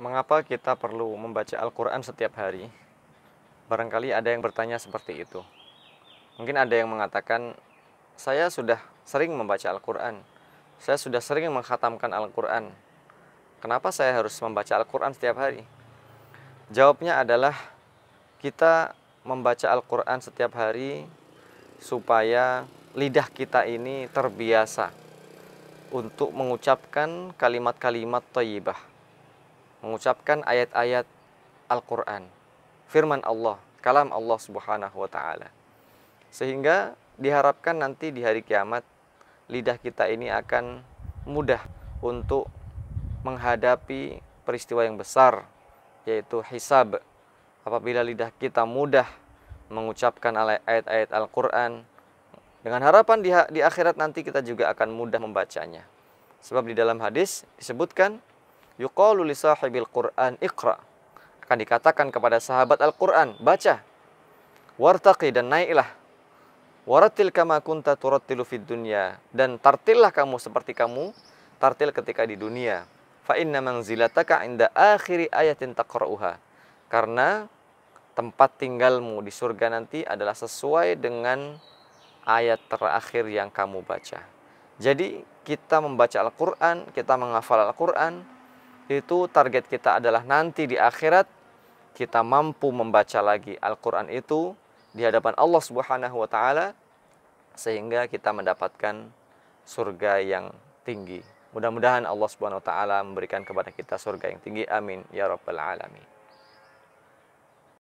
Mengapa kita perlu membaca Al-Quran setiap hari? Barangkali ada yang bertanya seperti itu. Mungkin ada yang mengatakan, saya sudah sering membaca Al-Quran. Saya sudah sering menghatamkan Al-Quran. Kenapa saya harus membaca Al-Quran setiap hari? Jawabnya adalah, kita membaca Al-Quran setiap hari supaya lidah kita ini terbiasa untuk mengucapkan kalimat-kalimat thayyibah mengucapkan ayat-ayat Al-Quran, firman Allah, kalam Allah Subhanahu wa Ta'ala, sehingga diharapkan nanti di hari kiamat lidah kita ini akan mudah untuk menghadapi peristiwa yang besar, yaitu hisab. Apabila lidah kita mudah mengucapkan ayat-ayat Al-Quran, dengan harapan di, di akhirat nanti kita juga akan mudah membacanya. Sebab di dalam hadis disebutkan yuqalu li sahibil Qur'an iqra. Akan dikatakan kepada sahabat Al-Qur'an, baca. Wartaqi dan naiklah. Waratil kama kunta turattilu fid dunya dan tartillah kamu seperti kamu tartil ketika di dunia. Fa inna manzilataka inda akhiri ayatin taqra'uha. Karena tempat tinggalmu di surga nanti adalah sesuai dengan ayat terakhir yang kamu baca. Jadi kita membaca Al-Quran, kita menghafal Al-Quran, itu target kita adalah nanti di akhirat kita mampu membaca lagi Al-Quran itu di hadapan Allah Subhanahu wa Ta'ala, sehingga kita mendapatkan surga yang tinggi. Mudah-mudahan Allah Subhanahu wa Ta'ala memberikan kepada kita surga yang tinggi. Amin ya Rabbal 'Alamin.